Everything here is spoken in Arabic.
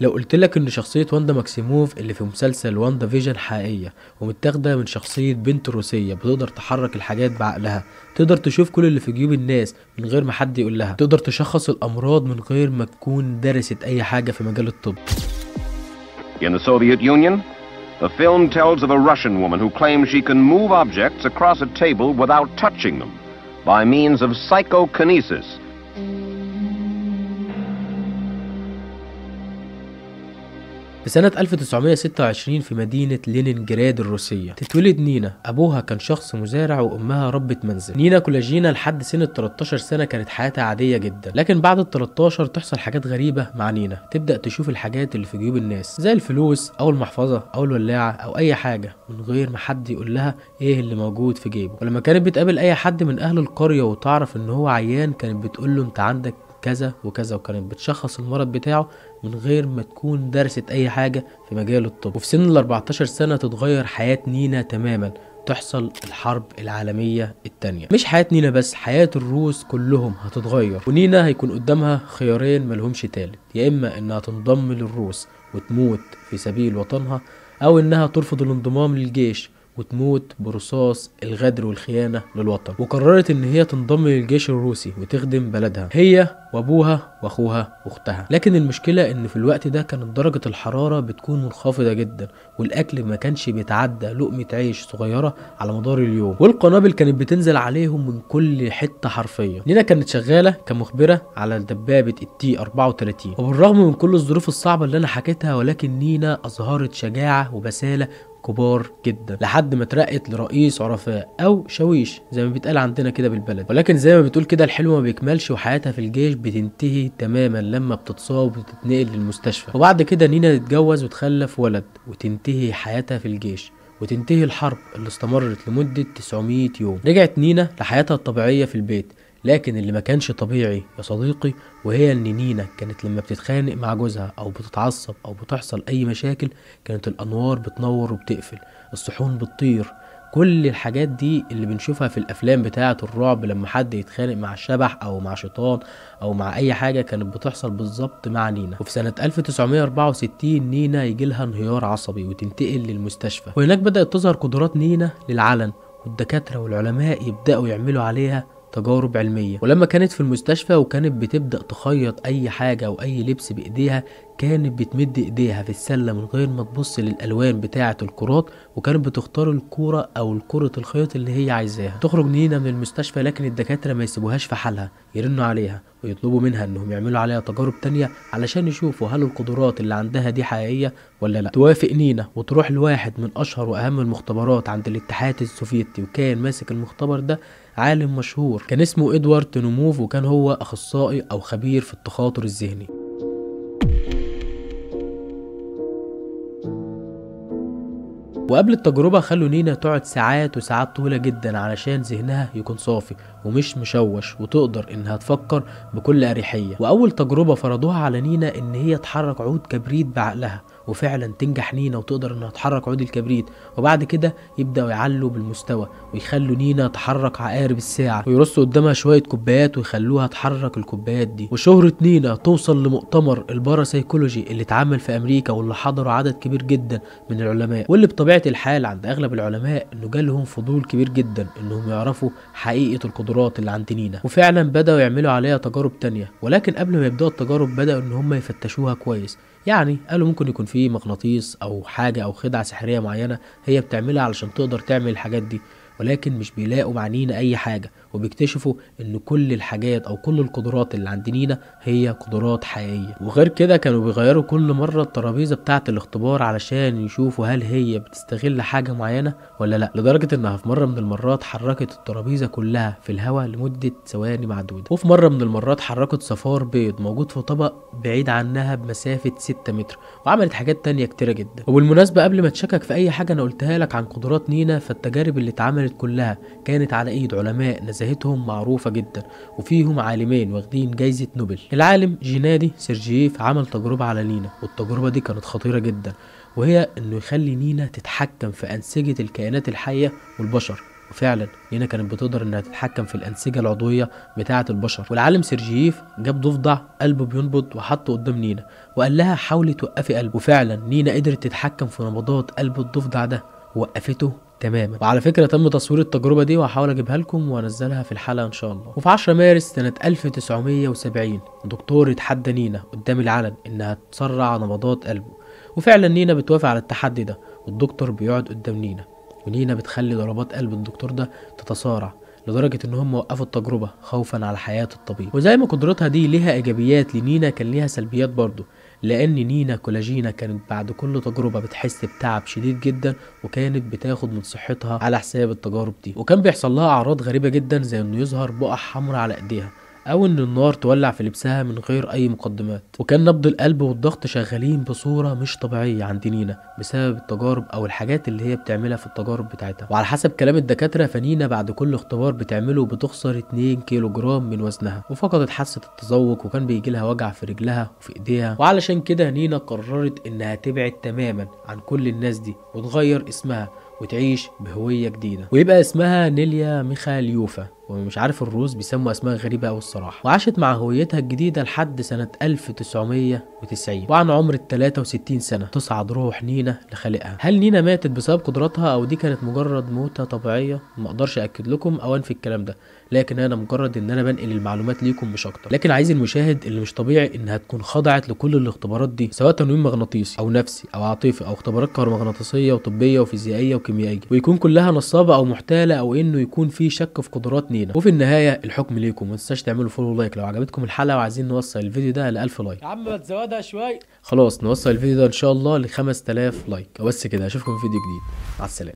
لو قلت لك ان شخصية واندا ماكسيموف اللي في مسلسل واندا فيجن حقيقية ومتاخدة من شخصية بنت روسية بتقدر تحرك الحاجات بعقلها تقدر تشوف كل اللي في جيوب الناس من غير ما حد يقول لها تقدر تشخص الامراض من غير ما تكون درست اي حاجة في مجال الطب In the Soviet Union, the film tells of a Russian woman who claims she can move objects across a table without touching them by means of psychokinesis في سنة 1926 في مدينة لينينجراد الروسية تتولد نينا أبوها كان شخص مزارع وأمها ربة منزل نينا كولاجينا لحد سنة 13 سنة كانت حياتها عادية جدا لكن بعد ال 13 تحصل حاجات غريبة مع نينا تبدأ تشوف الحاجات اللي في جيوب الناس زي الفلوس أو المحفظة أو الولاعة أو أي حاجة من غير ما حد يقول لها إيه اللي موجود في جيبه ولما كانت بتقابل أي حد من أهل القرية وتعرف إن هو عيان كانت بتقول له أنت عندك كذا وكذا وكانت بتشخص المرض بتاعه من غير ما تكون درست اي حاجه في مجال الطب وفي سن ال 14 سنه تتغير حياه نينا تماما تحصل الحرب العالمية التانية مش حياة نينا بس حياة الروس كلهم هتتغير ونينا هيكون قدامها خيارين ملهمش تالت يا إما إنها تنضم للروس وتموت في سبيل وطنها أو إنها ترفض الانضمام للجيش وتموت برصاص الغدر والخيانة للوطن وقررت ان هي تنضم للجيش الروسي وتخدم بلدها هي وابوها واخوها واختها لكن المشكلة ان في الوقت ده كانت درجة الحرارة بتكون منخفضة جدا والاكل ما كانش بيتعدى لقمة عيش صغيرة على مدار اليوم والقنابل كانت بتنزل عليهم من كل حتة حرفيا نينا كانت شغالة كمخبرة على دبابة التي 34 وبالرغم من كل الظروف الصعبة اللي انا حكيتها ولكن نينا اظهرت شجاعة وبسالة كبار جدا لحد ما اترقت لرئيس عرفاء او شاويش زي ما بيتقال عندنا كده بالبلد ولكن زي ما بتقول كده الحلو ما بيكملش وحياتها في الجيش بتنتهي تماما لما بتتصاب وتتنقل للمستشفى وبعد كده نينا تتجوز وتخلف ولد وتنتهي حياتها في الجيش وتنتهي الحرب اللي استمرت لمدة 900 يوم رجعت نينا لحياتها الطبيعية في البيت لكن اللي ما كانش طبيعي يا صديقي وهي ان نينا كانت لما بتتخانق مع جوزها او بتتعصب او بتحصل اي مشاكل كانت الانوار بتنور وبتقفل الصحون بتطير كل الحاجات دي اللي بنشوفها في الافلام بتاعه الرعب لما حد يتخانق مع الشبح او مع شيطان او مع اي حاجه كانت بتحصل بالظبط مع نينا وفي سنه 1964 نينا يجي لها انهيار عصبي وتنتقل للمستشفى وهناك بدات تظهر قدرات نينا للعلن والدكاتره والعلماء يبداوا يعملوا عليها تجارب علمية ولما كانت في المستشفى وكانت بتبدأ تخيط أي حاجة أو أي لبس بإيديها كانت بتمد ايديها في السله من غير ما تبص للالوان بتاعه الكرات وكانت بتختار الكوره او الكره الخيط اللي هي عايزاها تخرج نينا من المستشفى لكن الدكاتره ما يسيبوهاش في حالها يرنوا عليها ويطلبوا منها انهم يعملوا عليها تجارب تانية علشان يشوفوا هل القدرات اللي عندها دي حقيقيه ولا لا توافق نينا وتروح لواحد من اشهر واهم المختبرات عند الاتحاد السوفيتي وكان ماسك المختبر ده عالم مشهور كان اسمه ادوارد نموف وكان هو اخصائي او خبير في التخاطر الذهني وقبل التجربة خلوا نينا تقعد ساعات وساعات طويلة جدا علشان ذهنها يكون صافي ومش مشوش وتقدر انها تفكر بكل اريحيه واول تجربه فرضوها على نينا ان هي تحرك عود كبريت بعقلها وفعلا تنجح نينا وتقدر انها تحرك عود الكبريت وبعد كده يبداوا يعلوا بالمستوى ويخلوا نينا تحرك عقارب الساعه ويرصوا قدامها شويه كوبايات ويخلوها تحرك الكوبايات دي وشهره نينا توصل لمؤتمر الباراسيكولوجي اللي اتعمل في امريكا واللي حضره عدد كبير جدا من العلماء واللي بطبيعه الحال عند اغلب العلماء انه جالهم فضول كبير جدا انهم يعرفوا حقيقه القدرات التوترات اللي عند نينا وفعلا بدأوا يعملوا عليها تجارب تانية ولكن قبل ما يبدأوا التجارب بدأوا إن هم يفتشوها كويس يعني قالوا ممكن يكون فيه مغناطيس أو حاجة أو خدعة سحرية معينة هي بتعملها علشان تقدر تعمل الحاجات دي ولكن مش بيلاقوا مع نينا أي حاجة وبيكتشفوا إن كل الحاجات أو كل القدرات اللي عند نينا هي قدرات حقيقية وغير كده كانوا بيغيروا كل مرة الترابيزة بتاعة الاختبار علشان يشوفوا هل هي بتستغل حاجة معينة ولا لأ لدرجة إنها في مرة من المرات حركت الترابيزة كلها في الهواء لمدة ثواني معدودة وفي مرة من المرات حركت صفار بيض موجود في طبق بعيد عنها بمسافة 6 متر وعملت حاجات تانية كتيرة جدا وبالمناسبة قبل ما تشكك في أي حاجة أنا قلتها لك عن قدرات نينا فالتجارب اللي اتعملت كانت كلها كانت على ايد علماء نزاهتهم معروفة جدا وفيهم عالمين واخدين جايزة نوبل العالم جينادي سيرجييف عمل تجربة على نينا والتجربة دي كانت خطيرة جدا وهي انه يخلي نينا تتحكم في انسجة الكائنات الحية والبشر وفعلا نينا كانت بتقدر انها تتحكم في الانسجه العضويه بتاعه البشر والعالم سيرجييف جاب ضفدع قلبه بينبض وحطه قدام نينا وقال لها حاولي توقفي قلبه وفعلا نينا قدرت تتحكم في نبضات قلب الضفدع ده وقفته تماما وعلى فكره تم تصوير التجربه دي وهحاول اجيبها لكم وانزلها في الحلقه ان شاء الله وفي 10 مارس سنه 1970 دكتور اتحدى نينا قدام العلن انها تسرع نبضات قلبه وفعلا نينا بتوافق على التحدي ده والدكتور بيقعد قدام نينا ونينا بتخلي ضربات قلب الدكتور ده تتسارع لدرجة إن هم وقفوا التجربة خوفا على حياة الطبيب وزي ما قدرتها دي ليها إيجابيات لنينا كان ليها سلبيات برضه لأن نينا كولاجينا كانت بعد كل تجربة بتحس بتعب شديد جدا وكانت بتاخد من صحتها على حساب التجارب دي وكان بيحصل لها أعراض غريبة جدا زي إنه يظهر بقع حمراء على إيديها أو إن النار تولع في لبسها من غير أي مقدمات وكان نبض القلب والضغط شغالين بصورة مش طبيعية عند نينا بسبب التجارب أو الحاجات اللي هي بتعملها في التجارب بتاعتها وعلى حسب كلام الدكاترة فنينا بعد كل اختبار بتعمله بتخسر 2 كيلو جرام من وزنها وفقدت حاسة التذوق وكان بيجي لها وجع في رجلها وفي إيديها وعلشان كده نينا قررت إنها تبعد تماما عن كل الناس دي وتغير اسمها وتعيش بهوية جديدة ويبقى اسمها نيليا ميخاليوفا ومش عارف الروس بيسموا اسماء غريبه قوي الصراحه وعاشت مع هويتها الجديده لحد سنه 1990 وعن عمر ال 63 سنه تصعد روح نينا لخالقها هل نينا ماتت بسبب قدراتها او دي كانت مجرد موته طبيعيه ما اقدرش اكد لكم او انفي الكلام ده لكن انا مجرد ان انا بنقل المعلومات ليكم مش اكتر لكن عايز المشاهد اللي مش طبيعي انها تكون خضعت لكل الاختبارات دي سواء تنويم مغناطيسي او نفسي او عاطفي او اختبارات كهرومغناطيسيه وطبيه وفيزيائيه وكيميائيه ويكون كلها نصابه او محتاله او انه يكون في شك في قدرات اتنين وفي النهايه الحكم ليكم ما تنساش تعملوا فولو لايك لو عجبتكم الحلقه وعايزين نوصل الفيديو ده ل 1000 لايك يا عم بتزودها شويه خلاص نوصل الفيديو ده ان شاء الله ل 5000 لايك بس كده اشوفكم في فيديو جديد مع السلامه